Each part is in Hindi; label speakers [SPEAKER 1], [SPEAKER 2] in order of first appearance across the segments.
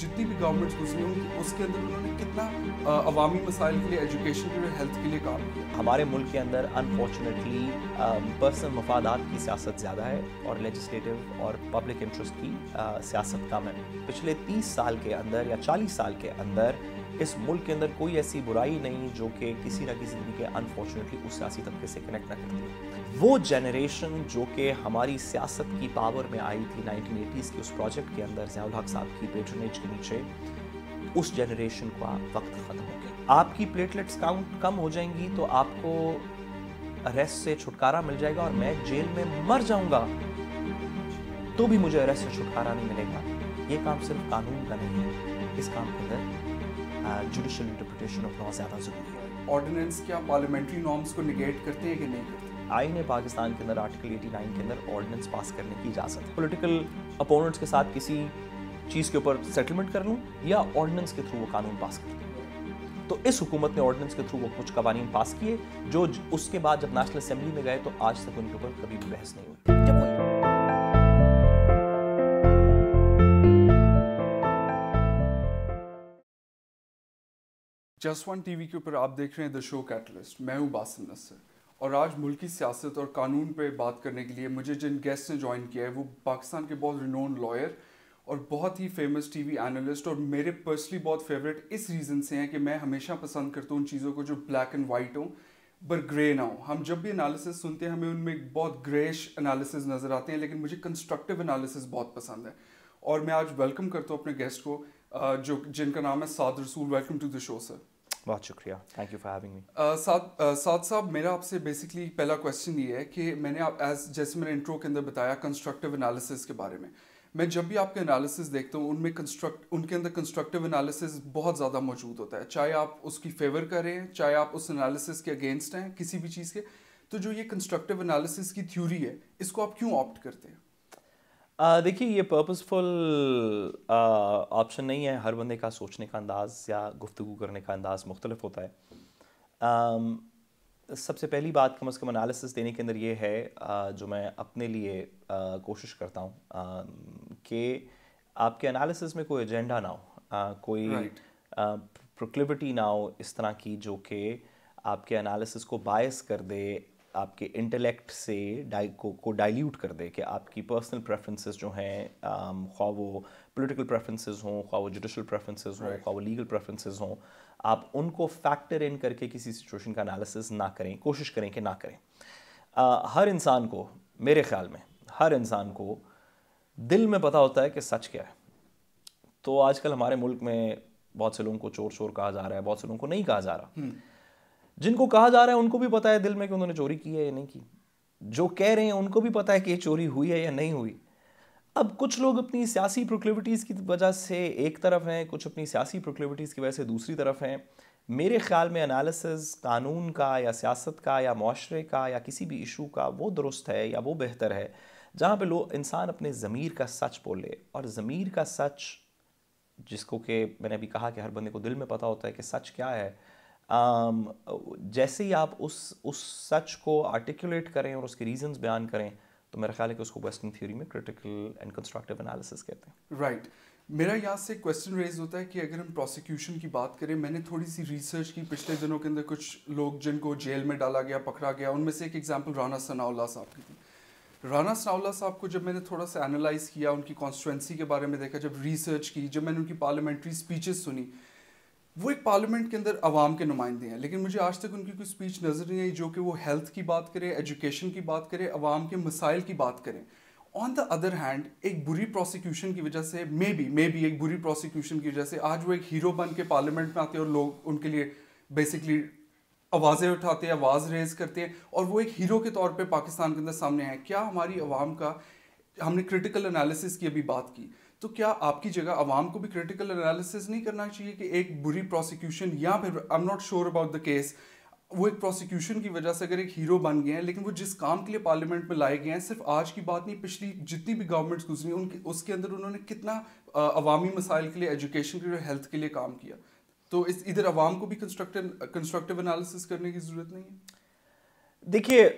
[SPEAKER 1] जितनी भी गवर्नमेंट गुजरी होंगी उसके अंदर उन्होंने कितना
[SPEAKER 2] अवामी मसाइल के लिए एजुकेशन के लिए हेल्थ के लिए काम किया हमारे मुल्क के अंदर अनफॉर्चुनेटली पर्सनल मफादात की सियासत ज़्यादा है और लेजिस्लेटिव और पब्लिक इंटरेस्ट की सियासत कम है पिछले तीस साल के अंदर या चालीस साल के अंदर इस मुल्क के अंदर कोई ऐसी बुराई नहीं जो कि किसी ना किसी तरीके अनफॉर्चुनेटली उस सियासी तबके से कनेक्ट ना करती है वो जनरेशन जो कि हमारी सियासत की पावर में आई थी एटीज के उस प्रोजेक्ट के अंदर जयाल हक साहब की पेटर्नेज के नीचे उस जनरेशन को आप वक्त ख़त्म हो गया आपकी प्लेटलेट्स काउंट कम हो जाएंगी तो आपको अरेस्ट से छुटकारा मिल जाएगा और मैं जेल में मर जाऊंगा तो भी मुझे अरेस्ट से छुटकारा नहीं मिलेगा ये काम सिर्फ कानून का नहीं है इस काम के अंदर जुडिशल इंटरप्रिटेशन ऑफ लॉ ज़्यादा ज़रूरी
[SPEAKER 1] है ऑर्डिनेंस
[SPEAKER 2] क्या पार्लियामेंट्री नॉर्म्स को निगेट करते हैं कि नहीं करते आई ने पाकिस्तान के अंदर आर्टिकल 89 के अंदर ऑर्डिनेंस पास करने की इजाज़त है पोलिटिकल अपोनेंट्स के साथ किसी चीज़ के ऊपर सेटलमेंट कर लूँ या ऑर्डिनेंस के थ्रू वो कानून पास कर लूँ तो इस हुकूमत ने ऑर्डिनेंस के थ्रू वो कुछ कवानीन पास किए जो उसके बाद जब नेशनल असेंबली में गए तो आज तक उनके ऊपर कभी भी बहस नहीं हुई
[SPEAKER 1] जसवान टीवी के ऊपर आप देख रहे हैं द शो कैटलिस्ट मैं हूं बासिल नसर और आज मुल्की सियासत और कानून पर बात करने के लिए मुझे जिन गेस्ट ने ज्वाइन किया है वो पाकिस्तान के बहुत रिनोन लॉयर और बहुत ही फेमस टीवी एनालिस्ट और मेरे पर्सनली बहुत फेवरेट इस रीज़न से हैं कि मैं हमेशा पसंद करता हूँ उन चीज़ों को जो ब्लैक एंड वाइट हों पर ग्रे ना हो हम जब भी एनालिसिस सुनते हैं हमें उनमें बहुत ग्रेश एनालिसिस नज़र आते हैं लेकिन मुझे कंस्ट्रक्टिव एनालिसिस बहुत पसंद है और मैं आज वेलकम करता हूँ अपने गेस्ट को जो जिनका नाम है Saad Rasool welcome to the show sir
[SPEAKER 2] बहुत शुक्रिया thank you for having me
[SPEAKER 1] साथ uh, साहब मेरा आपसे बेसिकली पहला क्वेश्चन ये है कि मैंने आप एज जैसे मैंने इंट्रो के अंदर बताया कंस्ट्रक्टिव एनालिसिस के बारे में मैं जब भी आपके एनालिसिस देखता हूँ उनमें कंस्ट्रक्ट उनके अंदर कंस्ट्रक्टिव एनालिसिस बहुत ज़्यादा मौजूद होता है चाहे आप उसकी फेवर करें चाहे आप उस एनालिसिस के अगेंस्ट हैं किसी भी चीज़ के तो जो ये कंस्ट्रक्टिव एनालिसिस की थ्योरी है इसको आप क्यों ऑप्ट करते हैं
[SPEAKER 2] देखिए ये पर्पसफुल ऑप्शन नहीं है हर बंदे का सोचने का अंदाज़ या गुफ्तु करने का अंदाज़ मुख्तलिफ होता है um, सबसे पहली बात कम अज़ कम एनालिसिस देने के अंदर ये है जो मैं अपने लिए कोशिश करता हूँ कि आपके एनालिसिस में कोई एजेंडा ना हो कोई right. ना हो इस तरह की जो कि आपके एनालिसिस को बायस कर दे आपके इंटेलेक्ट से डाई को को डाइल्यूट कर दे कि आपकी पर्सनल प्रेफरेंसेस जो हैं um, ख्वा वो पोलिटिकल प्रेफरेंसेस हों ख्वा वो जुडिशल प्रेफरेंसेस हों ख्वा वो लीगल प्रेफरेंसेस हों आप उनको फैक्टर इन करके किसी सिचुएशन का एनालिसिस ना करें कोशिश करें कि ना करें आ, हर इंसान को मेरे ख्याल में हर इंसान को दिल में पता होता है कि सच क्या है तो आजकल हमारे मुल्क में बहुत से लोगों को चोर चोर कहा जा रहा है बहुत से लोगों को नहीं कहा जा रहा हम्म। जिनको कहा जा रहा है उनको भी पता है दिल में कि उन्होंने चोरी की है या नहीं की जो कह रहे हैं उनको भी पता है कि ये चोरी हुई है या नहीं हुई अब कुछ लोग अपनी सियासी प्रोक्लिविटीज़ की वजह से एक तरफ हैं कुछ अपनी सियासी प्रोक्लिविटीज़ की वजह से दूसरी तरफ हैं मेरे ख्याल में एनालिसिस कानून का या सियासत का या माशरे का या किसी भी इशू का वो दुरुस्त है या वो बेहतर है जहाँ पे लोग इंसान अपने ज़मीर का सच बोले और ज़मीर का सच जिसको कि मैंने अभी कहा कि हर बंदे को दिल में पता होता है कि सच क्या है Um, जैसे ही आप उस उस सच को आर्टिकुलेट करें और उसके रीजंस बयान करें तो मेरा ख्याल है कि उसको वेस्टर्न थ्योरी में क्रिटिकल एंड कंस्ट्रक्टिव एनालिसिस कहते
[SPEAKER 1] हैं राइट right. मेरा यहाँ से क्वेश्चन रेज होता है कि अगर हम प्रोसिक्यूशन की बात करें मैंने थोड़ी सी रिसर्च की पिछले दिनों के अंदर कुछ लोग जिनको जेल में डाला गया पकड़ा गया उनमें से एक एग्जाम्पल राना सनाउल्ला साहब की थी राना सनाउल्ला साहब को जब मैंने थोड़ा सा एनालाइज किया उनकी कॉन्स्टिटेंसी के बारे में देखा जब रिसर्च की जब मैंने उनकी पार्लियामेंट्री स्पीचेस सुनी वो एक पार्लियामेंट के अंदर आवाम के नुमाइंदे हैं लेकिन मुझे आज तक उनकी कोई स्पीच नज़र नहीं आई जो कि वो हेल्थ की बात करें एजुकेशन की बात करें आवाम के मसाइल की बात करें ऑन द अदर हैंड एक बुरी प्रोसिक्यूशन की वजह से मे बी मे बी एक बुरी प्रोसिक्यूशन की वजह से आज वो एक हीरो बन के पार्लियामेंट में आते हैं और लोग उनके लिए बेसिकली आवाज़ें उठाते हैं आवाज़ रेज करते हैं और वो एक हीरो के तौर पर पाकिस्तान के अंदर सामने आए क्या हमारी आवाम का हमने क्रिटिकल एनालिसिस की अभी बात की तो क्या आपकी जगह आवाम को भी क्रिटिकल एनालिसिस नहीं करना चाहिए कि एक बुरी प्रोसिक्यूशन या फिर I am not sure about the case वो एक प्रोसिक्यूशन की वजह से अगर एक हीरो बन गए हैं लेकिन वो जिस काम के लिए पार्लियामेंट में लाए गए हैं सिर्फ आज की बात नहीं पिछली जितनी भी गवर्नमेंट्स गुजरी उनके उसके अंदर उन्होंने कितना अवामी मसाइल के लिए एजुकेशन के लिए हेल्थ के लिए काम किया तो इस इधर आवाम को भी कंस्ट्रक्टिव कंस्ट्रक्टिव एनालिसिस करने की ज़रूरत नहीं है
[SPEAKER 2] देखिए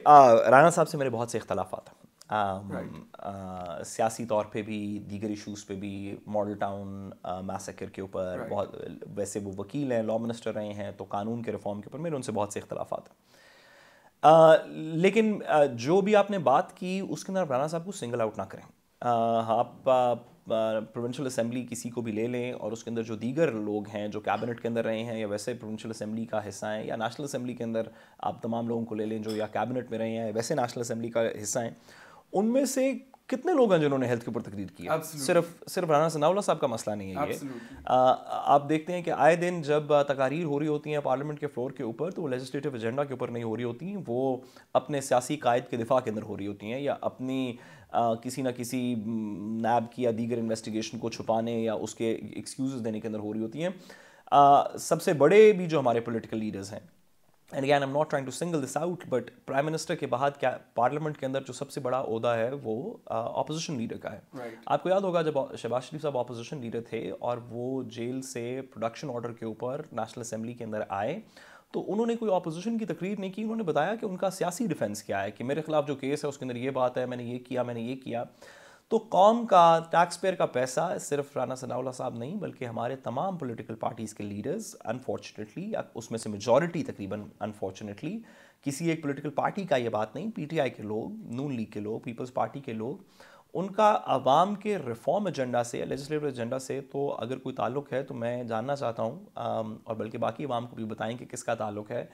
[SPEAKER 2] राना साहब से मेरे बहुत से इख्तलाफा था Um, uh, सियासी तौर पे भी दीगर इशूज़ पे भी मॉडल टाउन मैसेकर के ऊपर बहुत वैसे वो वकील हैं लॉ मिनिस्टर रहे हैं तो कानून के रिफॉर्म के ऊपर मेरे उनसे बहुत से इख्तलाफ हैं uh, लेकिन uh, जो भी आपने बात की उसके अंदर राना साहब को सिंगल आउट ना करें आप प्रोविंशियल असम्बली किसी को भी ले लें और उसके अंदर जो दीगर लोग हैं जो कैबिनेट के अंदर रहे हैं या वैसे प्रोविंशियल असम्बली का हिस्सा हैं या नेशनल असम्बली के अंदर आप तमाम लोगों को ले लें जो या कैबिनेट में रहे हैं वैसे नेशनल असम्बली का हिस्सा हैं उनमें से कितने लोग हैं जिन्होंने हेल्थ के ऊपर तकरीर की है सिर्फ सिर्फ राना सनावला साहब का मसला नहीं है ये आप देखते हैं कि आए दिन जब तकारीर हो रही होती हैं पार्लियामेंट के फ्लोर के ऊपर तो वो लेजिस्लेटिव एजेंडा के ऊपर नहीं हो रही होती वो अपने सियासी कायद के दिफा के अंदर हो रही होती हैं या अपनी आ, किसी ना किसी नैब की या दीगर इन्वेस्टिगेशन को छुपाने या उसके एक्सक्यूज़ देने के अंदर हो रही होती हैं सबसे बड़े भी जो हमारे पोलिटिकल लीडर्स हैं and again am not trying to single this out but prime minister के बाद क्या पार्लियामेंट के अंदर जो सबसे बड़ा अहदा है वो अपोजिशन uh, लीडर का है right. आपको याद होगा जब शहबाज शरीफ साहब अपोजिशन लीडर थे और वो जेल से प्रोडक्शन ऑर्डर के ऊपर नेशनल असम्बली के अंदर आए तो उन्होंने कोई अपोजिशन की तकरीर नहीं की उन्होंने बताया कि उनका सियासी डिफेंस क्या है कि मेरे खिलाफ जो केस है उसके अंदर ये बात है मैंने ये किया मैंने ये किया तो कौम का टैक्स पेयर का पैसा सिर्फ राना सनाउल्ला साहब नहीं बल्कि हमारे तमाम पॉलिटिकल पार्टीज़ के लीडर्स अनफॉर्चुनेटली उसमें से मेजॉरिटी तकरीबन अनफॉर्चुनेटली किसी एक पॉलिटिकल पार्टी का ये बात नहीं पीटीआई के लोग नून लीग के लोग पीपल्स पार्टी के लोग उनका आवाम के रिफॉर्म एजेंडा से लेजिस्लेटिव एजेंडा से तो अगर कोई ताल्लुक है तो मैं जानना चाहता हूँ और बल्कि बाकी आवाम को भी बताएं कि किसका ताल्लुक है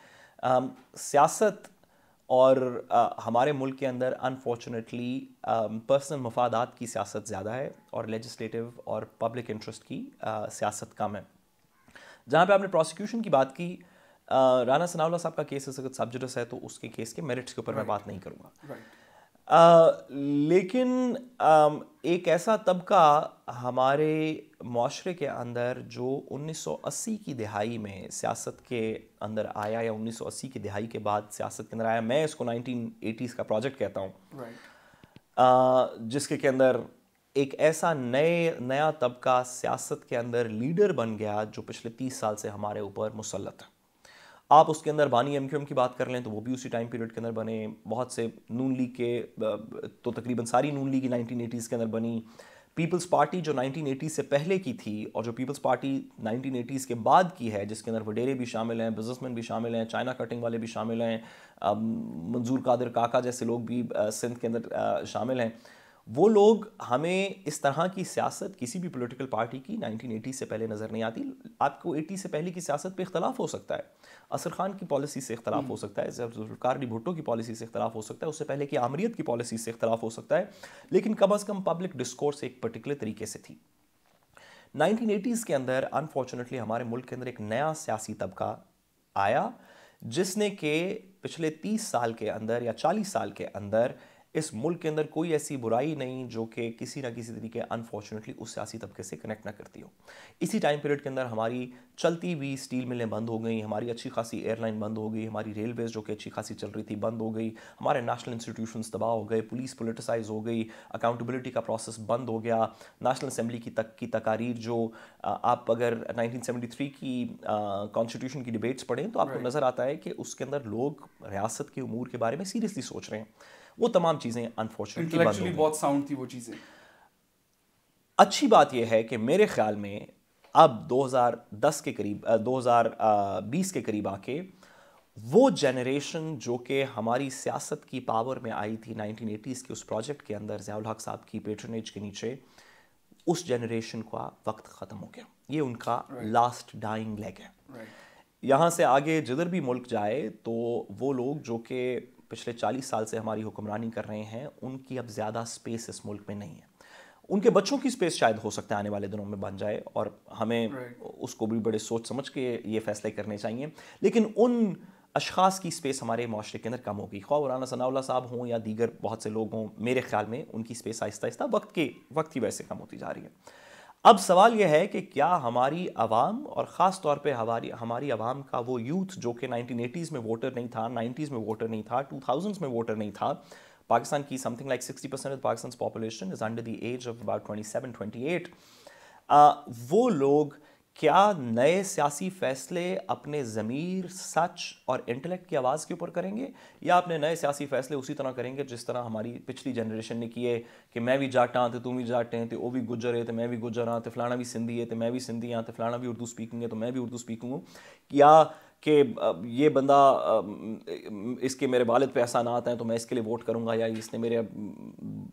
[SPEAKER 2] सियासत और आ, हमारे मुल्क के अंदर अनफॉर्चुनेटली पर्सनल मफादात की सियासत ज़्यादा है और लेजिस्लेटिव और पब्लिक इंटरेस्ट की सियासत कम है जहाँ पे आपने प्रोसिक्यूशन की बात की आ, राना सनावला साहब का केस अगर सब्जेक्ट है तो उसके केस के मेरिट्स के ऊपर right. मैं बात नहीं करूँगा right. आ, लेकिन आ, एक ऐसा तबका हमारे माशरे के अंदर जो 1980 की दिहाई में सियासत के अंदर आया या 1980 की दिहाई के बाद सियासत के अंदर आया मैं इसको 1980s का प्रोजेक्ट कहता हूँ right. जिसके के अंदर एक ऐसा नए नया तबका सियासत के अंदर लीडर बन गया जो पिछले 30 साल से हमारे ऊपर मुसलत है आप उसके अंदर बानी एम की बात कर लें तो वो भी उसी टाइम पीरियड के अंदर बने बहुत से नून लीग के तो तकरीबन सारी नून लीग नाइनटीन एटीज़ के अंदर बनी पीपल्स पार्टी जो 1980 से पहले की थी और जो पीपल्स पार्टी एटीज़ के बाद की है जिसके अंदर वडेरे भी शामिल हैं बिजनेसमैन भी शामिल हैं चाइना कटिंग वाले भी शामिल हैं मंजूर कादिर काका जैसे लोग भी सिंध के अंदर शामिल हैं वो लोग हमें इस तरह की सियासत किसी भी पॉलिटिकल पार्टी की 1980 से पहले नज़र नहीं आती आपको 80 से पहले की सियासत पे इख्तलाफ हो सकता है असर खान की पॉलिसी से इख्तलाफ हो हम्म। सकता है जुल्फकार भुट्टो की पॉलिसी से इख्तलाफ हो सकता है उससे पहले की आमरीत की पॉलिसी से इख्तलाफ हो सकता है लेकिन कम अज़ कम पब्लिक डिस्कोर्स एक पर्टिकुलर तरीके से थी 1980s के अंदर अनफॉर्चुनेटली हमारे मुल्क के अंदर एक नया सियासी तबका आया जिसने के पिछले 30 साल के अंदर या 40 साल के अंदर इस मुल्क के अंदर कोई ऐसी बुराई नहीं जो कि किसी ना किसी तरीके अनफॉर्चुनेटली उस सियासी तबके से कनेक्ट ना करती हो इसी टाइम पीरियड के अंदर हमारी चलती हुई स्टील मिलें बंद हो गई हमारी अच्छी खासी एयरलाइन बंद हो गई हमारी रेलवेज जो कि अच्छी खासी चल रही थी बंद हो गई हमारे नेशनल इंस्टीट्यूशन तबाह हो गए पुलिस पोलिटिसाइज हो गई अकाउंटेबिलिटी का प्रोसेस बंद हो गया नेशनल असम्बली की तक की तकारीर जो आप अगर थ्री की कॉन्स्टिट्यूशन की डिबेट्स पढ़ें तो आपको right. नज़र आता है कि उसके अंदर लोग रियासत के अमूर के बारे में सीरियसली सोच रहे हैं वो तमाम चीज़ें अनफॉर्चुनेटली बहुत साउंड थी वो चीज़ें अच्छी बात यह है कि मेरे ख्याल में अब 2010 के करीब 2020 के करीब आके वो जनरेशन जो कि हमारी सियासत की पावर में आई थी 1980s के उस प्रोजेक्ट के अंदर जयाल हक साहब की पेट्रनेज के नीचे उस जनरेशन का वक्त ख़त्म हो गया ये उनका लास्ट डाइंग लेग है right. यहाँ से आगे जिधर भी मुल्क जाए तो वो लोग जो कि पिछले 40 साल से हमारी हुक्मरानी कर रहे हैं उनकी अब ज़्यादा स्पेस इस मुल्क में नहीं है उनके बच्चों की स्पेस शायद हो सकता है आने वाले दिनों में बन जाए और हमें right. उसको भी बड़े सोच समझ के ये फैसले करने चाहिए लेकिन उन अशास की स्पेस हमारे माशरे के अंदर कम होगी खा मौलाना सनाउल्ला साहब हों या दीगर बहुत से लोग हों मेरे ख्याल में उनकी स्पेस आहिस्ता आहिस्ता वक्त के वक्त ही वजह से कम होती जा रही है अब सवाल यह है कि क्या हमारी आवाम और ख़ास तौर पे हमारी हमारी आवाम का वो यूथ जो कि एटीज़ में वोटर नहीं था नाइन्टीज में वोटर नहीं था थाउजेंड्स में वोटर नहीं था पाकिस्तान की something like sixty percent of Pakistan population is under the age of about twenty seven twenty eight वो लोग क्या नए सियासी फैसले अपने ज़मीर सच और इंटेलेक्ट की आवाज़ के ऊपर करेंगे या अपने नए सियासी फैसले उसी तरह करेंगे जिस तरह हमारी पिछली जनरेशन ने किए कि मैं भी हाँ तो तू भी जाटें तो वो भी गुजर है तो मैं भी गुजर हाँ तो फलाना भी सिंधी है तो मैं भी सिंधी हाँ तो फलाना भी उर्दू स्पीकिंग है तो मैं भी उर्दू स्पीकिंग हूँ या कि ये बंदा इसके मेरे वालद पे एहसानात हैं तो मैं इसके लिए वोट करूंगा या इसने मेरे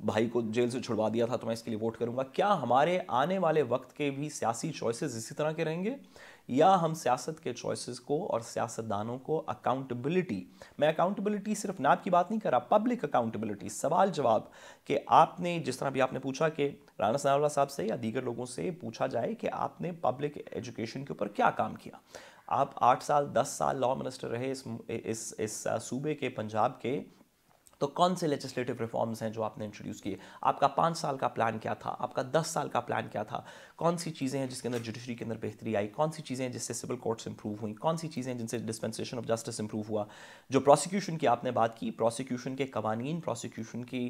[SPEAKER 2] भाई को जेल से छुड़वा दिया था तो मैं इसके लिए वोट करूंगा क्या हमारे आने वाले वक्त के भी सियासी चॉइसेस इसी तरह के रहेंगे या हम सियासत के चॉइसेस को और सियासतदानों को अकाउंटेबिलिटी मैं अकाउंटेबिलिटी सिर्फ नाप की बात नहीं कर रहा पब्लिक अकाउंटेबिलिटी सवाल जवाब कि आपने जिस तरह भी आपने पूछा कि राणा सनावला साहब से या दीगर लोगों से पूछा जाए कि आपने पब्लिक एजुकेशन के ऊपर क्या काम किया आप आठ साल दस साल लॉ मिनिस्टर रहे इस इस इस सूबे के पंजाब के तो कौन से लेजिस्लेटिव रिफॉर्म्स हैं जो आपने इंट्रोड्यूस किए आपका पाँच साल का प्लान क्या था आपका दस साल का प्लान क्या था कौन सी चीज़ें हैं जिसके अंदर जुडिशरी के अंदर बेहतरी आई कौन सी चीज़ें जिससे सिविल कोर्ट्स इंप्रूव हुई कौन सी चीज़ें जिनसे डिस्पेंसेशन ऑफ जस्टिस इंप्रूव हुआ जो प्रोसिक्यूशन की आपने बात की प्रोसिक्यूशन के कवानीन प्रोसिक्यूशन की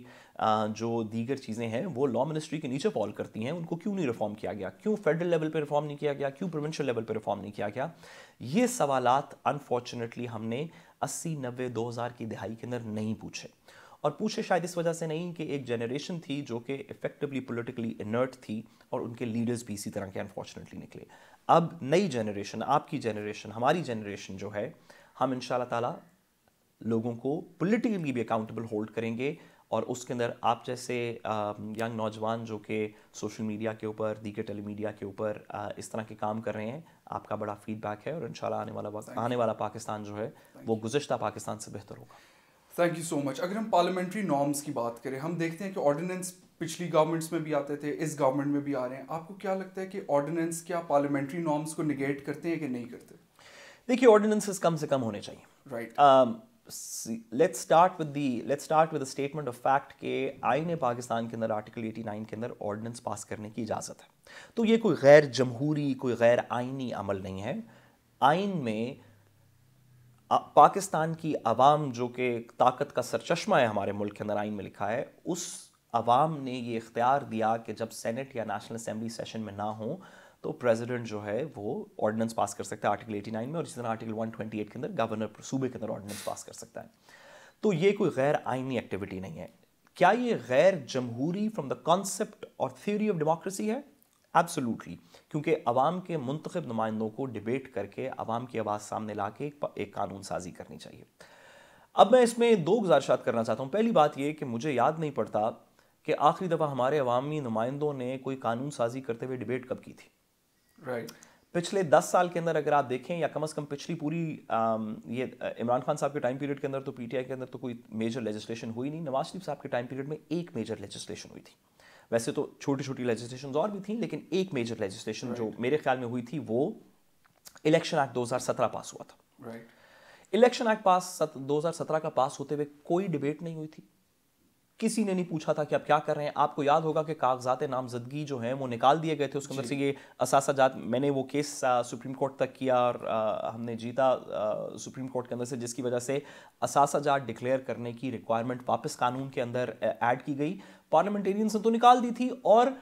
[SPEAKER 2] जो दीगर चीज़ें हैं वो लॉ मिनिस्ट्री के नीचे फॉल करती हैं उनको क्यों नहीं रिफॉर्म किया गया क्यों फेडरल लेवल पर रिफॉर्म नहीं किया गया क्यों प्रोविंशियल लेवल पर रिफॉर्म नहीं किया गया ये सवाल अनफॉर्चुनेटली हमने अस्सी नब्बे दो हज़ार की दिहाई के अंदर नहीं पूछे और पूछे शायद इस वजह से नहीं कि एक जनरेशन थी जो कि इफेक्टिवली पोलिटिकली इनर्ट थी और उनके लीडर्स भी इसी तरह के अनफॉर्चुनेटली निकले अब नई जनरेशन आपकी जनरेशन हमारी जनरेशन जो है हम इन ताला लोगों को पोलिटिकली भी अकाउंटेबल होल्ड करेंगे और उसके अंदर आप जैसे यंग नौजवान जो कि सोशल मीडिया के ऊपर टेली मीडिया के ऊपर इस तरह के काम कर रहे हैं आपका बड़ा फीडबैक है और इन आने वाला आने वाला पाकिस्तान जो है वो गुजशत पाकिस्तान से बेहतर होगा
[SPEAKER 1] थैंक यू सो मच अगर हम पार्लियामेंट्री नॉर्म्स की बात करें हम देखते हैं कि ऑर्डिनेंस पिछली गवर्नमेंट्स में भी आते थे इस गवर्नमेंट में भी आ रहे हैं आपको क्या लगता है कि ऑर्डिनेंस क्या पार्लियामेंट्री
[SPEAKER 2] नॉर्म्स को निगेट करते हैं कि नहीं करते देखिए ऑर्डिनेंसेस कम से कम होने चाहिए right let's start with the let's start with statement of fact के आईन पाकिस्तान के अंदर आर्टिकल 89 के अंदर ऑर्डिनेंस पास करने की इजाज़त है तो ये कोई गैर जमहूरी कोई गैर आइनी अमल नहीं है आइन में पाकिस्तान की आवाम जो कि ताकत का सरचश्मा है हमारे मुल्क के अंदर आइन में लिखा है उस आवाम ने ये इख्तियार दिया कि जब सेनेट या नेशनल असम्बली सेशन में ना हो तो प्रेसिडेंट जो है वो ऑर्डिनेंस पास कर सकता है आर्टिकल 89 में और इसी तरह आर्टिकल 128 के अंदर गवर्नर सूबे के अंदर ऑर्डिनेंस पास कर सकता है तो ये कोई गैर आइनी एक्टिविटी नहीं है क्या ये गैर जमहूरी फ्रॉम द कॉन्सेप्ट और थ्योरी ऑफ डेमोक्रेसी है एब्सोलूटली क्योंकि अवाम के मुंतखब नुमाइंदों को डिबेट करके अवाम की आवाज़ सामने ला के एक, कानून साजी करनी चाहिए अब मैं इसमें दो गुजारिशात करना चाहता हूँ पहली बात यह कि मुझे याद नहीं पड़ता कि आखिरी दफ़ा हमारे अवामी नुमाइंदों ने कोई कानून साजी करते हुए डिबेट कब की थी राइट right. पिछले दस साल के अंदर अगर आप देखें या कम अज़ कम पिछली पूरी आ, ये इमरान खान साहब के टाइम पीरियड के अंदर तो पीटीआई के अंदर तो कोई मेजर लेजिस्लेशन हुई नहीं नवाज शरीफ साहब के टाइम पीरियड में एक मेजर लेजिस्लेशन हुई थी वैसे तो छोटी छोटी लेजिस्लेशन और भी थी लेकिन एक मेजर लेजिस्लेशन right. जो मेरे ख्याल में हुई थी वो इलेक्शन एक्ट 2017 पास हुआ था इलेक्शन एक्ट पास सत्रह का पास होते हुए कोई डिबेट नहीं हुई थी किसी ने नहीं पूछा था कि आप क्या कर रहे हैं आपको याद होगा कि कागजात नामजदगी जो है वो निकाल दिए गए थे उसके अंदर से ये असासाजात मैंने वो केस सुप्रीम कोर्ट तक किया और आ, हमने जीता आ, सुप्रीम कोर्ट के अंदर से जिसकी वजह से असासाजात डिक्लेयर करने की रिक्वायरमेंट वापस कानून के अंदर ऐड की गई पार्लियामेंटेरियन ने तो निकाल दी थी और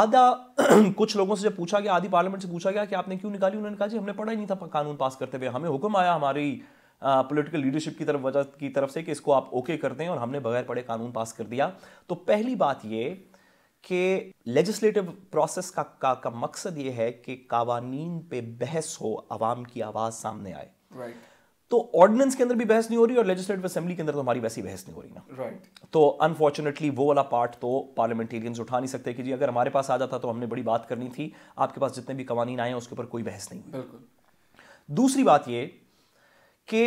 [SPEAKER 2] आधा कुछ लोगों से जब पूछा गया आधी पार्लियामेंट से पूछा गया कि आपने क्यों निकाली उन्होंने कहा जी हमने पढ़ा ही नहीं था कानून पास करते हुए हमें हुक्म आया हमारी पॉलिटिकल लीडरशिप की तरफ वजह की तरफ से कि इसको आप ओके कर दें और हमने बगैर पढ़े कानून पास कर दिया तो पहली बात ये कि लेजिस्लेटिव प्रोसेस का का, का मकसद ये है कि कवानीन पे बहस हो आवाम की आवाज़ सामने आए right. तो ऑर्डिनेंस के अंदर भी बहस नहीं हो रही और लेजिस्लेटिव असेंबली के अंदर तो हमारी वैसी बहस नहीं हो रही ना राइट right. तो अनफॉर्चुनेटली वो वाला पार्ट तो पार्लियामेंटेरियंस उठा नहीं सकते कि जी अगर हमारे पास आ जाता तो हमने बड़ी बात करनी थी आपके पास जितने भी कवानीन आए हैं उसके ऊपर कोई बहस नहीं बिल्कुल दूसरी बात ये कि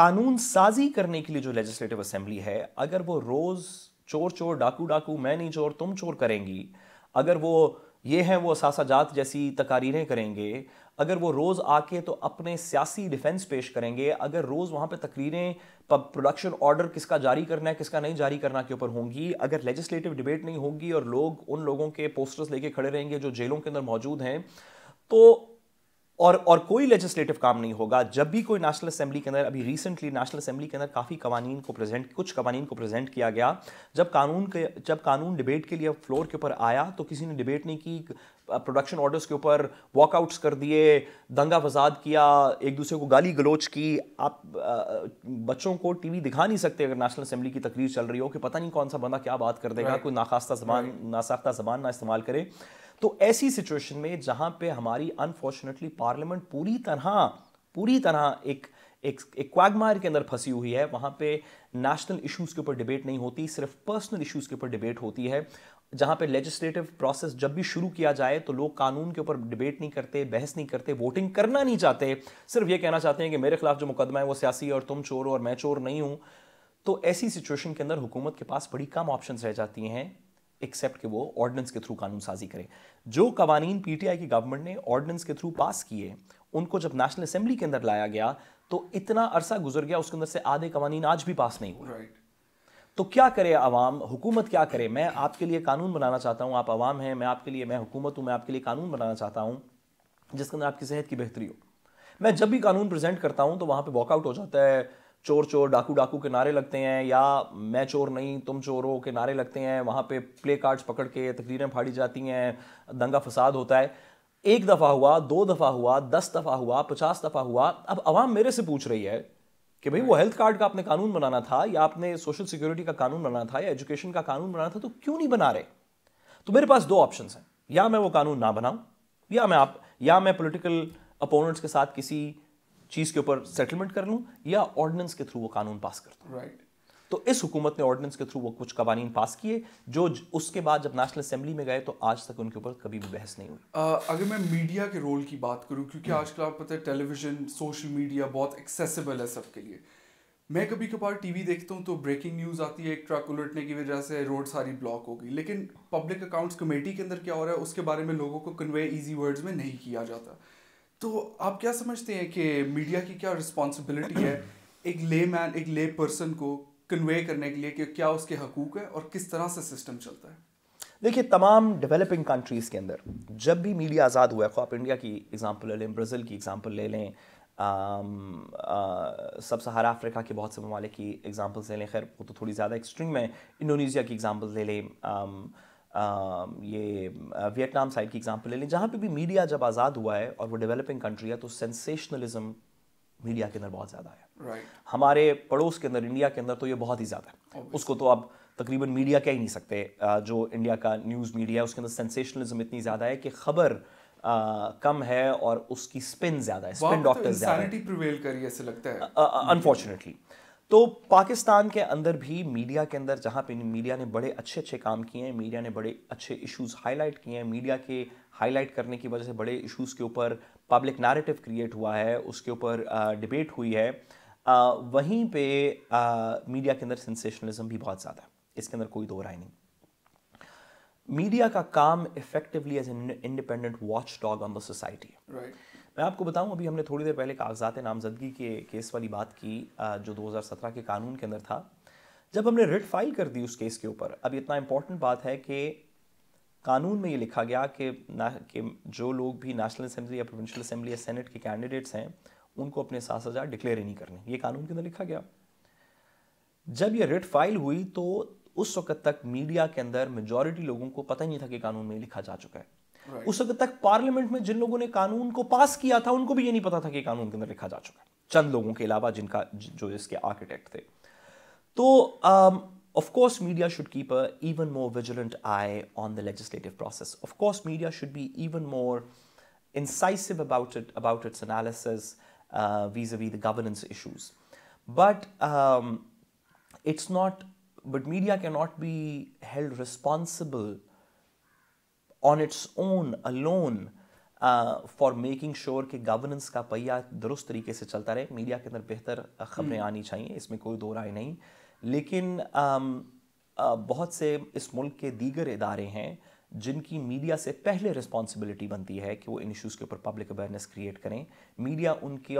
[SPEAKER 2] कानून साजी करने के लिए जो लेजिस्लेटिव असेंबली है अगर वो रोज़ चोर चोर डाकू डाकू मैं नहीं चोर तुम चोर करेंगी अगर वो ये हैं वो असासा जात जैसी तकारीरें करेंगे अगर वो रोज़ आके तो अपने सियासी डिफेंस पेश करेंगे अगर रोज़ वहाँ पे तकरीरें प्रोडक्शन ऑर्डर किसका जारी करना है किसका नहीं जारी करना के ऊपर होंगी अगर लेजिस्लेटिव डिबेट नहीं होगी और लोग उन लोगों के पोस्टर्स लेके खड़े रहेंगे जो जेलों के अंदर मौजूद हैं तो और और कोई लेजिस्लेटिव काम नहीं होगा जब भी कोई नेशनल असेंबली के अंदर अभी रिसेंटली नेशनल असेंबली के अंदर काफ़ी कवानीन को प्रेजेंट कुछ कवानीन को प्रेजेंट किया गया जब कानून के जब कानून डिबेट के लिए फ्लोर के ऊपर आया तो किसी ने डिबेट नहीं की प्रोडक्शन ऑर्डर्स के ऊपर वॉकआउट्स कर दिए दंगा फसाद किया एक दूसरे को गाली गलोच की आप बच्चों को टीवी दिखा नहीं सकते अगर नेशनल असेंबली की तकरीर चल रही हो कि पता नहीं कौन सा बंदा क्या बात कर देगा कोई नाखास्ता जबान नासाख्ता जबान ना इस्तेमाल करे तो ऐसी सिचुएशन में जहां पे हमारी अनफॉर्चुनेटली पार्लियामेंट पूरी तरह पूरी तरह एक एक एक क्वागमार के अंदर फंसी हुई है वहाँ पे नेशनल इश्यूज के ऊपर डिबेट नहीं होती सिर्फ पर्सनल इश्यूज के ऊपर डिबेट होती है जहाँ पे लेजिस्लेटिव प्रोसेस जब भी शुरू किया जाए तो लोग कानून के ऊपर डिबेट नहीं करते बहस नहीं करते वोटिंग करना नहीं चाहते सिर्फ ये कहना चाहते हैं कि मेरे खिलाफ जो मुकदमा है वो सियासी और तुम चोर हो और मैं चोर नहीं हूँ तो ऐसी सिचुएशन के अंदर हुकूमत के पास बड़ी कम ऑप्शंस रह जाती हैं एक्सेप्ट कि वो ऑर्डिनेंस के थ्रू कानून साजी करे जो कवानीन पीटीआई की गवर्नमेंट ने ऑर्डिनेंस के थ्रू पास किए उनको जब नेशनल असेंबली के अंदर लाया गया तो इतना अरसा गुजर गया उसके अंदर से आधे कवानीन आज भी पास नहीं हुए तो क्या करे आवाम हुकूमत क्या करे मैं आपके लिए कानून बनाना चाहता हूँ आप आवाम हैं मैं आपके लिए मैं हुकूमत हूँ मैं आपके लिए कानून बनाना चाहता हूँ जिसके अंदर आपकी सेहत की बेहतरी हो मैं जब भी कानून प्रेजेंट करता हूँ तो वहाँ पर वॉकआउट हो जाता है चोर चोर डाकू डाकू के नारे लगते हैं या मैं चोर नहीं तुम चोर हो के नारे लगते हैं वहाँ पे प्ले कार्ड्स पकड़ के तकरीरें फाड़ी जाती हैं दंगा फसाद होता है एक दफ़ा हुआ दो दफ़ा हुआ दस दफ़ा हुआ पचास दफ़ा हुआ अब आवाम मेरे से पूछ रही है कि भाई वो हेल्थ कार्ड का आपने कानून बनाना था या आपने सोशल सिक्योरिटी का कानून बनाना था या एजुकेशन का कानून बनाना था तो क्यों नहीं बना रहे तो मेरे पास दो ऑप्शन हैं या मैं वो कानून ना बनाऊं या मैं आप या मैं पोलिटिकल अपोनेंट्स के साथ किसी चीज़ के ऊपर सेटलमेंट कर लूँ या ऑर्डिनेंस के थ्रू वो कानून पास कर दूं राइट right. तो इस हुकूमत ने ऑर्डिनेंस के थ्रू वो कुछ कवानीन पास किए जो उसके बाद जब नेशनल असेंबली में गए तो आज तक उनके ऊपर कभी भी बहस नहीं हुई
[SPEAKER 1] अगर मैं मीडिया के रोल की बात करूँ क्योंकि हम्म। आजकल आप पता है टेलीविजन सोशल मीडिया बहुत एक्सेसिबल है सबके लिए मैं कभी कभार टीवी देखता हूँ तो ब्रेकिंग न्यूज़ आती है एक ट्रक उलटने की वजह से रोड सारी ब्लॉक हो गई लेकिन पब्लिक अकाउंट्स कमेटी के अंदर क्या हो रहा है उसके बारे में लोगों को कन्वे ईजी वर्ड्स में नहीं किया जाता तो आप क्या समझते हैं कि मीडिया की क्या रिस्पॉन्सिबिलिटी है एक ले मैन एक ले पर्सन को कन्वे करने के लिए कि क्या उसके हकूक है और किस तरह से सिस्टम चलता है
[SPEAKER 2] देखिए तमाम डेवलपिंग कंट्रीज़ के अंदर जब भी मीडिया आज़ाद हुआ है आप इंडिया की एग्जांपल ले लें ब्राज़ील की एग्जांपल ले लें सब सहारा अफ्रीका के बहुत से ममालिक की एग्ज़ाम्पल्स ले लें खैर वो तो थोड़ी ज़्यादा एक्सट्रीम है इंडोनेशिया की एग्ज़ाम्पल्स ले लें ये वियतनाम साइड की एग्जांपल ले लें जहाँ पे भी मीडिया जब आज़ाद हुआ है और वो डेवलपिंग कंट्री है तो सेंसेशनलिज्म मीडिया के अंदर बहुत ज़्यादा है right. हमारे पड़ोस के अंदर इंडिया के अंदर तो ये बहुत ही ज़्यादा है Obviously. उसको तो अब तकरीबन मीडिया कह ही नहीं सकते जो इंडिया का न्यूज़ मीडिया है उसके अंदर सेंसेशनलिज्म इतनी ज़्यादा है कि खबर कम है और उसकी स्पिन ज़्यादा है स्पिन डॉक्टर
[SPEAKER 1] ज़्यादा है
[SPEAKER 2] अनफॉर्चुनेटली तो पाकिस्तान के अंदर भी मीडिया के अंदर जहाँ पे मीडिया ने बड़े अच्छे अच्छे काम किए हैं मीडिया ने बड़े अच्छे इश्यूज हाईलाइट किए हैं मीडिया के हाईलाइट करने की वजह से बड़े इश्यूज के ऊपर पब्लिक नैरेटिव क्रिएट हुआ है उसके ऊपर डिबेट हुई है आ, वहीं पे आ, मीडिया के अंदर सेंसेशनलिज्म भी बहुत ज़्यादा है इसके अंदर कोई दो राय नहीं मीडिया का काम effectively as an independent watch dog on the society मैं आपको बताऊं अभी हमने थोड़ी देर पहले कागजात नामजदगी के केस वाली बात की जो 2017 के कानून के अंदर था जब हमने रिट फाइल कर दी उस केस के ऊपर अब इतना इम्पोर्टेंट बात है कि कानून में ये लिखा गया कि ना कि जो लोग भी नेशनल असेंबली या प्रोविंशियल असेंबली या सेनेट के कैंडिडेट्स हैं उनको अपने सात सज़ा डिक्लेयर ही नहीं करनी ये कानून के अंदर लिखा गया जब ये रिट फाइल हुई तो उस वक्त तक मीडिया के अंदर मेजॉरिटी लोगों को पता ही नहीं था कि कानून में लिखा जा चुका है उस वक्त तक पार्लियामेंट में जिन लोगों ने कानून को पास किया था उनको भी ये नहीं पता था कि कानून के अंदर लिखा जा चुका है चंद लोगों के अलावा जिनका जो इसके आर्किटेक्ट थे तो of course media should keep a even more vigilant eye on the legislative process of course media should be even more incisive about it about its analysis vis vis-a-vis the governance issues but um, it's not but media cannot be held on its own alone for making sure कि गवर्नेंस का पहिया दुरुस्त तरीके से चलता रहे मीडिया के अंदर बेहतर uh, खबरें hmm. आनी चाहिए इसमें कोई दो राय नहीं लेकिन um, uh, बहुत से इस मुल्क के दीगर इदारे हैं जिनकी मीडिया से पहले रिस्पॉन्सिबिलिटी बनती है कि वो इन इश्यूज़ के ऊपर पब्लिक अवेयरनेस क्रिएट करें मीडिया उनकी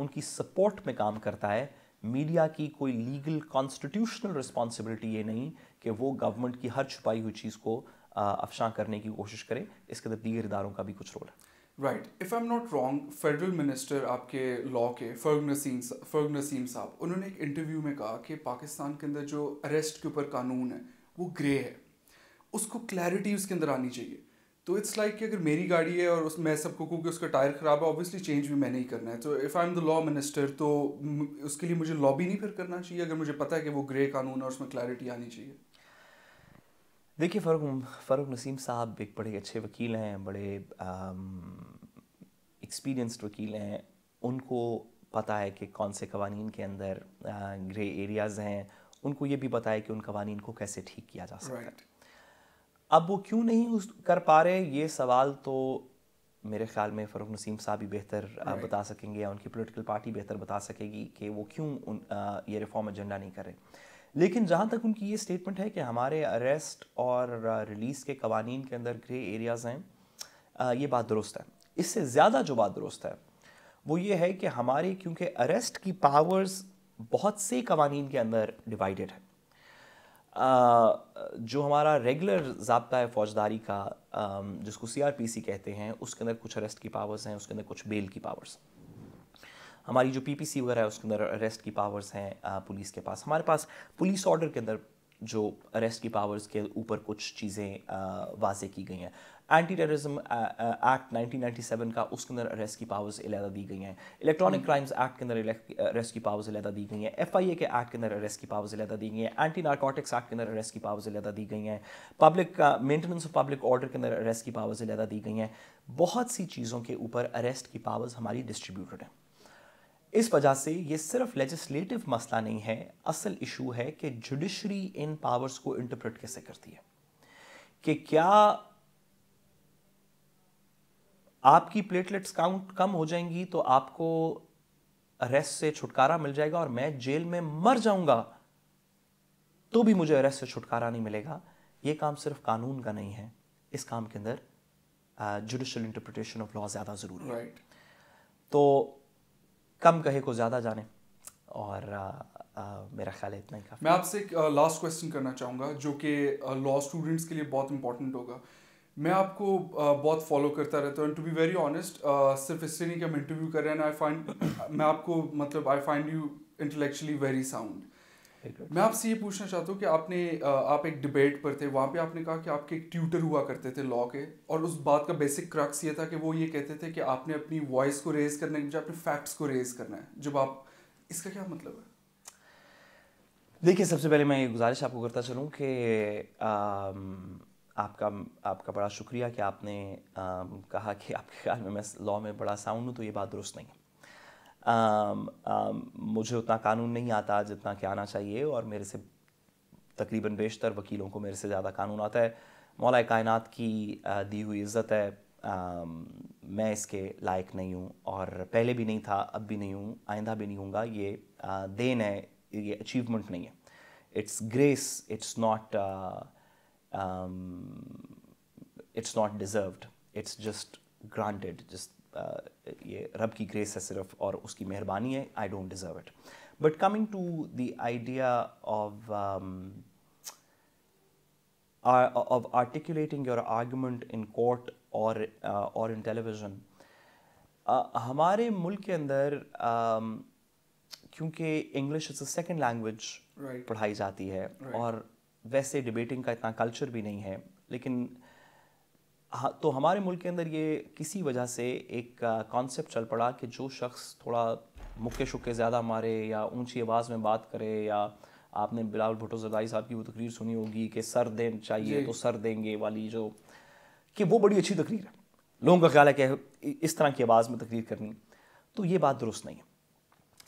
[SPEAKER 2] उनकी सपोर्ट में काम करता है मीडिया की कोई लीगल कॉन्स्टिट्यूशनल रिस्पॉन्सिबिलिटी ये नहीं कि वो गवर्नमेंट की हर छुपाई हुई चीज़ को अफशां करने की कोशिश करें इसके अंदर दीगर इदारों का भी कुछ रोल है
[SPEAKER 1] right if I am not wrong federal minister आपके लॉ के फर्ग नसीम फर्ग नसीम साहब उन्होंने एक इंटरव्यू में कहा कि पाकिस्तान के अंदर जो अरेस्ट के ऊपर कानून है वो ग्रे है उसको क्लैरिटी उसके अंदर आनी चाहिए तो इट्स लाइक कि अगर मेरी गाड़ी है और उस मैं सबको क्योंकि उसका टायर ख़राब है ऑब्वियसली चेंज भी मैंने ही करना है तो if I am the law minister तो उसके लिए मुझे लॉबी नहीं फिर करना चाहिए अगर मुझे पता है कि वो ग्रे कानून है और उसमें क्लैरिटी आनी चाहिए
[SPEAKER 2] देखिए फ़ारूक फ़ारूक नसीम साहब एक बड़े अच्छे वकील हैं बड़े एक्सपीरियंस्ड वकील हैं उनको पता है कि कौन से कवानीन के अंदर ग्रे एरियाज़ हैं उनको ये भी पता है कि उन कवानीन को कैसे ठीक किया जा सकता है right. अब वो क्यों नहीं उस कर पा रहे ये सवाल तो मेरे ख्याल में फ़ारूक नसीम साहब ही बेहतर right. बता सकेंगे या उनकी पोलिटिकल पार्टी बेहतर बता सकेगी कि वो क्यों उन, ये रिफॉर्म एजेंडा नहीं कर रहे लेकिन जहाँ तक उनकी ये स्टेटमेंट है कि हमारे अरेस्ट और रिलीज़ uh, के कवानीन के अंदर ग्रे एरियाज़ हैं uh, ये बात दुरुस्त है इससे ज़्यादा जो बात दुरुस्त है वो ये है कि हमारे क्योंकि अरेस्ट की पावर्स बहुत से कवानीन के अंदर डिवाइडेड है आ, जो हमारा रेगुलर जबता है फौजदारी का um, जिसको सीआरपीसी कहते हैं उसके अंदर कुछ अरेस्ट की पावर्स हैं उसके अंदर कुछ बेल की पावर्स हैं हमारी जो पीपीसी वगैरह है उसके अंदर अरेस्ट की पावर्स हैं पुलिस के पास हमारे पास पुलिस ऑर्डर के अंदर जो अरेस्ट की पावर्स के ऊपर कुछ चीज़ें वाजे की गई हैं एंटी टेररिज्म एक्ट 1997 का उसके अंदर अरेस्ट की पावर्स इलादा दी गई हैं इलेक्ट्रॉनिक क्राइम्स एक्ट के अंदर अरेस्ट की पावर्स इलादा दी गई हैं एफ आई ए के एक्ट के अंदर अरेस्ट की पावर्स इलादा दी गई हैं एंटी नारकोटिक्स एक्ट के अंदर अरेस्ट की पावर्स इलादा दी गई हैं public maintenance of public order के अंदर अरेस्ट की पावर्स इलादा दी गई हैं बहुत सी चीज़ों के ऊपर अरेस्ट की पावर्स हमारी डिस्ट्रीब्यूटेड हैं इस वजह से ये सिर्फ लेजिस्लेटिव मसला नहीं है असल इशू है कि जुडिशरी इन पावर्स को इंटरप्रेट कैसे करती है कि क्या आपकी प्लेटलेट्स काउंट कम हो जाएंगी तो आपको अरेस्ट से छुटकारा मिल जाएगा और मैं जेल में मर जाऊंगा तो भी मुझे अरेस्ट से छुटकारा नहीं मिलेगा ये काम सिर्फ कानून का नहीं है इस काम के अंदर जुडिशल इंटरप्रिटेशन ऑफ लॉ ज़्यादा ज़रूरी है right. तो कम कहे को ज़्यादा जाने और आ, आ, मेरा ख्याल है इतना ही काफ़ी
[SPEAKER 1] मैं आपसे एक लास्ट क्वेश्चन करना चाहूँगा जो कि लॉ स्टूडेंट्स के लिए बहुत इंपॉर्टेंट होगा मैं आपको बहुत फॉलो करता रहता हूँ टू बी वेरी ऑनेस्ट सिर्फ इससे नहीं कि हम इंटरव्यू कर रहे हैं आई फाइंड मैं आपको मतलब I find you intellectually very sound मैं आपसे ये पूछना चाहता हूँ कि आपने आप एक डिबेट पर थे वहाँ पे आपने कहा कि आपके एक ट्यूटर हुआ करते थे लॉ के और उस बात का बेसिक क्रक्स ये था कि वो ये कहते थे कि आपने अपनी वॉइस को रेज करने के बजाय अपने फैक्ट्स को रेज करना है जब आप इसका क्या मतलब
[SPEAKER 2] है देखिए सबसे पहले मैं ये गुजारिश आपको करता चलूँ कि आपका आपका बड़ा शुक्रिया कि आपने आ, कहा कि आपके ख्याल में मैं लॉ में बड़ा साउंड हूँ तो ये बात दुरुस्त नहीं है Um, um, मुझे उतना कानून नहीं आता जितना कि आना चाहिए और मेरे से तकरीबन बेशतर वकीलों को मेरे से ज़्यादा कानून आता है मौला कायनात की दी हुई इज़्ज़त है आ, um, मैं इसके लायक नहीं हूँ और पहले भी नहीं था अब भी नहीं हूँ आइंदा भी नहीं हूँगा ये आ, देन है ये अचीवमेंट नहीं है it's grace it's not it's not deserved it's just granted just ये रब की ग्रेस है सिर्फ और उसकी मेहरबानी है I don't deserve it but coming to the idea of of articulating your argument in court और और इन टेलीविज़न हमारे मुल्क के अंदर um, क्योंकि English is a second language पढ़ाई जाती है right. और वैसे डिबेटिंग का इतना कल्चर भी नहीं है लेकिन हाँ, तो हमारे मुल्क के अंदर ये किसी वजह से एक कॉन्सेप्ट चल पड़ा कि जो शख्स थोड़ा मुक्के शुक्के ज़्यादा मारे या ऊंची आवाज़ में बात करे या आपने बिलावल भुट्टो जरदारी साहब की वो तकरीर सुनी होगी कि सर दें चाहिए तो सर देंगे वाली जो कि वो बड़ी अच्छी तकरीर है लोगों का ख्याल है कि इस तरह की आवाज़ में तकरीर करनी तो ये बात दुरुस्त नहीं है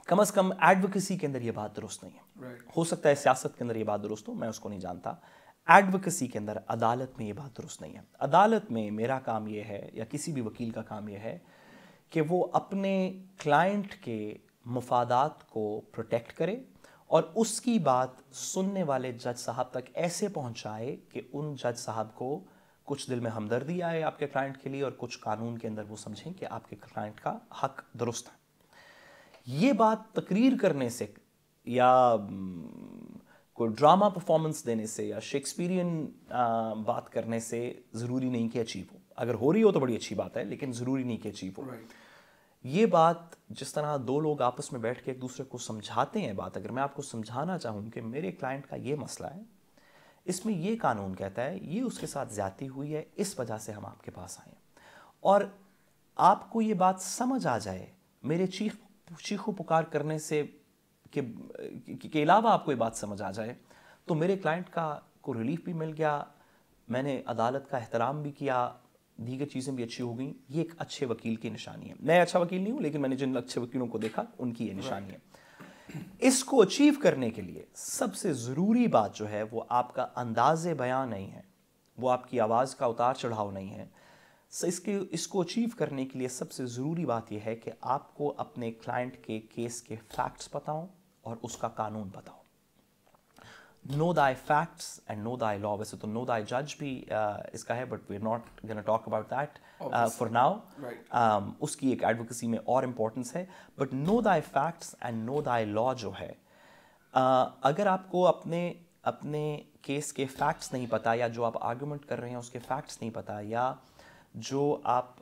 [SPEAKER 2] कम अज़ कम एडवोकेसी के अंदर ये बात दुरुस्त नहीं
[SPEAKER 1] है right.
[SPEAKER 2] हो सकता है सियासत के अंदर ये बात दुरुस्त हो मैं उसको नहीं जानता एडवोकेसी के अंदर अदालत में ये बात दुरुस्त नहीं है अदालत में मेरा काम ये है या किसी भी वकील का काम ये है कि वो अपने क्लाइंट के मफादात को प्रोटेक्ट करे और उसकी बात सुनने वाले जज साहब तक ऐसे पहुंचाए कि उन जज साहब को कुछ दिल में हमदर्दी आए आपके क्लाइंट के लिए और कुछ कानून के अंदर वो समझें कि आपके क्लाइंट का हक दुरुस्त है ये बात तकरीर करने से या को ड्रामा परफॉर्मेंस देने से या शेक्सपियरियन बात करने से ज़रूरी नहीं कि अचीव हो अगर हो रही हो तो बड़ी अच्छी बात है लेकिन ज़रूरी नहीं कि अचीव हो ये बात जिस तरह दो लोग आपस में बैठ के एक दूसरे को समझाते हैं बात अगर मैं आपको समझाना चाहूँ कि मेरे क्लाइंट का ये मसला है इसमें ये कानून कहता है ये उसके साथ ज्यादा हुई है इस वजह से हम आपके पास आए और आपको ये बात समझ आ जाए मेरे चीख चीखों पुकार करने से के के अलावा आपको ये बात समझ आ जाए तो मेरे क्लाइंट का को रिलीफ भी मिल गया मैंने अदालत का एहतराम भी किया दीगर चीज़ें भी अच्छी हो गई ये एक अच्छे वकील की निशानी है मैं अच्छा वकील नहीं हूँ लेकिन मैंने जिन अच्छे वकीलों को देखा उनकी ये निशानी है इसको अचीव करने के लिए सबसे ज़रूरी बात जो है वो आपका अंदाज बयां नहीं है वो आपकी आवाज़ का उतार चढ़ाव नहीं है इसके इसको अचीव करने के लिए सबसे ज़रूरी बात यह है कि आपको अपने क्लाइंट के केस के फैक्ट्स पता हों और उसका कानून बताओ know thy facts and know thy law वैसे तो नो दाई जज भी uh, इसका है but we are not gonna talk about that for now उसकी एक एडवोकेसी में और इम्पोर्टेंस है but know thy facts and know thy law जो है uh, अगर आपको अपने अपने केस के फैक्ट्स नहीं पता या जो आप आर्गूमेंट कर रहे हैं उसके फैक्ट्स नहीं पता या uh, जो आप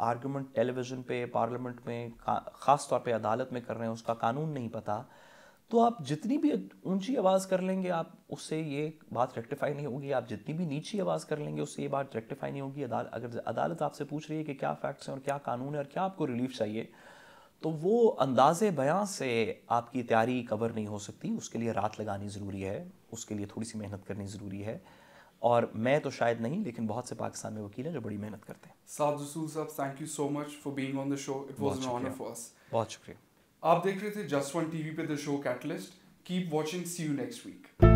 [SPEAKER 2] आर्गूमेंट टेलीविज़न पे पार्लियामेंट में ख़ास तौर पे अदालत में कर रहे हैं उसका कानून नहीं पता तो आप जितनी भी ऊंची आवाज़ कर लेंगे आप उससे ये बात रेक्टिफाई नहीं होगी आप जितनी भी नीची आवाज़ कर लेंगे उससे ये बात रेक्टिफाई नहीं होगी अदाल, अगर अदालत आपसे पूछ रही है कि क्या फैक्ट्स हैं और क्या कानून है और क्या आपको रिलीफ चाहिए तो वो अंदाज़े बयां से आपकी तैयारी कवर नहीं हो सकती उसके लिए रात लगानी ज़रूरी है उसके लिए थोड़ी सी मेहनत करनी ज़रूरी है और मैं तो शायद नहीं लेकिन बहुत से पाकिस्तान में वकील हैं जो बड़ी मेहनत करते हैं साहब जसूल
[SPEAKER 1] साहब thank you so much for being on the show it was an honour for us बहुत
[SPEAKER 2] शुक्रिया
[SPEAKER 1] आप देख रहे थे जस्ट वन टीवी पे the show Catalyst keep watching see you next week